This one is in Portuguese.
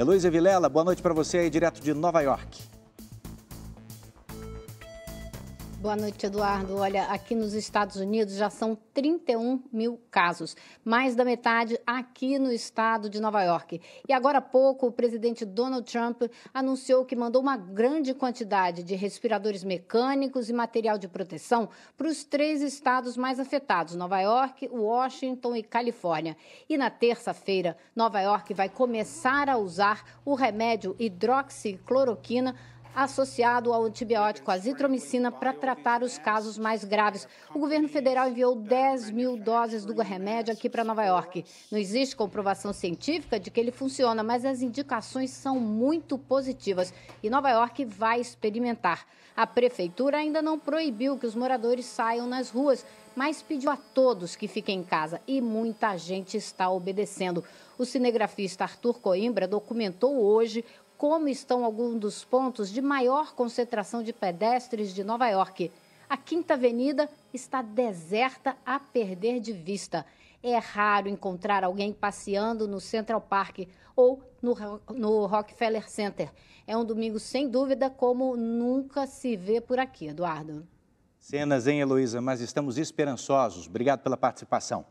Heloísa Vilela, boa noite para você aí direto de Nova York. Boa noite, Eduardo. Olha, aqui nos Estados Unidos já são 31 mil casos, mais da metade aqui no estado de Nova York. E agora há pouco, o presidente Donald Trump anunciou que mandou uma grande quantidade de respiradores mecânicos e material de proteção para os três estados mais afetados: Nova York, Washington e Califórnia. E na terça-feira, Nova York vai começar a usar o remédio hidroxicloroquina associado ao antibiótico azitromicina para tratar os casos mais graves. O governo federal enviou 10 mil doses do remédio aqui para Nova York. Não existe comprovação científica de que ele funciona, mas as indicações são muito positivas e Nova York vai experimentar. A prefeitura ainda não proibiu que os moradores saiam nas ruas, mas pediu a todos que fiquem em casa e muita gente está obedecendo. O cinegrafista Arthur Coimbra documentou hoje como estão alguns dos pontos de maior concentração de pedestres de Nova York. A Quinta Avenida está deserta a perder de vista. É raro encontrar alguém passeando no Central Park ou no, no Rockefeller Center. É um domingo, sem dúvida, como nunca se vê por aqui, Eduardo. Cenas, hein, Heloísa? Mas estamos esperançosos. Obrigado pela participação.